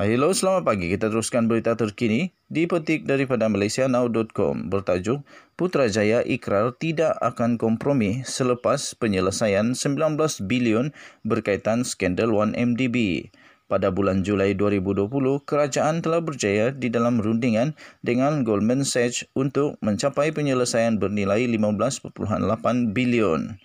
Hello, selamat pagi. Kita teruskan berita terkini di petik daripada MalaysiaNow.com bertajuk Putrajaya ikrar tidak akan kompromi selepas penyelesaian 19 bilion berkaitan skandal 1MDB. Pada bulan Julai 2020, kerajaan telah berjaya di dalam rundingan dengan Goldman Sachs untuk mencapai penyelesaian bernilai 15.8 bilion.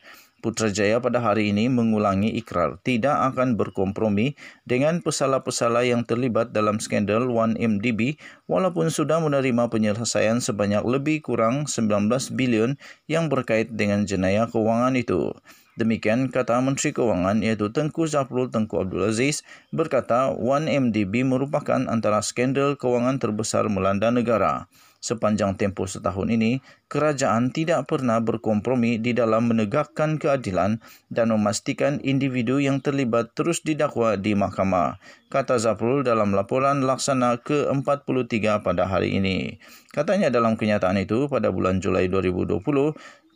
Putrajaya pada hari ini mengulangi ikrar tidak akan berkompromi dengan pesalah-pesalah yang terlibat dalam skandal 1MDB walaupun sudah menerima penyelesaian sebanyak lebih kurang 19 bilion yang berkait dengan jenayah kewangan itu. Demikian kata Menteri Keuangan iaitu Tengku Zafrul Tengku Abdul Aziz berkata 1MDB merupakan antara skandal kewangan terbesar melanda negara sepanjang tempoh setahun ini, kerajaan tidak pernah berkompromi di dalam menegakkan keadilan dan memastikan individu yang terlibat terus didakwa di mahkamah, kata Zaprul dalam laporan laksana ke-43 pada hari ini. Katanya dalam kenyataan itu, pada bulan Julai 2020,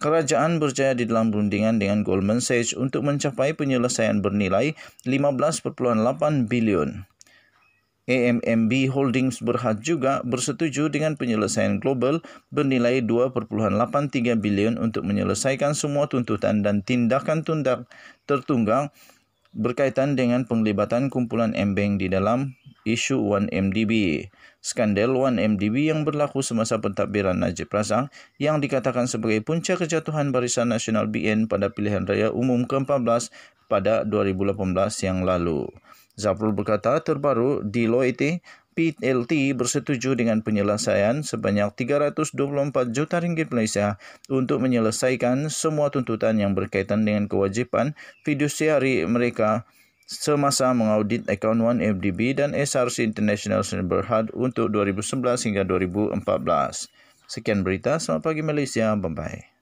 kerajaan berjaya di dalam perundingan dengan Goldman Sachs untuk mencapai penyelesaian bernilai 15.8 bilion. AMMB Holdings Berhad juga bersetuju dengan penyelesaian global bernilai 2.83 bilion untuk menyelesaikan semua tuntutan dan tindakan tundak tertunggang berkaitan dengan penglibatan kumpulan Mbank di dalam isu 1MDB. Skandal 1MDB yang berlaku semasa pentadbiran Najib Razak yang dikatakan sebagai puncak kejatuhan Barisan Nasional BN pada pilihan raya umum ke-14 pada 2018 yang lalu. Zafrul berkata terbaru Deloitte PLT bersetuju dengan penyelesaian sebanyak 324 juta ringgit Malaysia untuk menyelesaikan semua tuntutan yang berkaitan dengan kewajipan fidusiari mereka semasa mengaudit akaun 1FDB dan SRC International Berhad untuk 2011 hingga 2014. Sekian berita, selamat pagi Malaysia, bye-bye.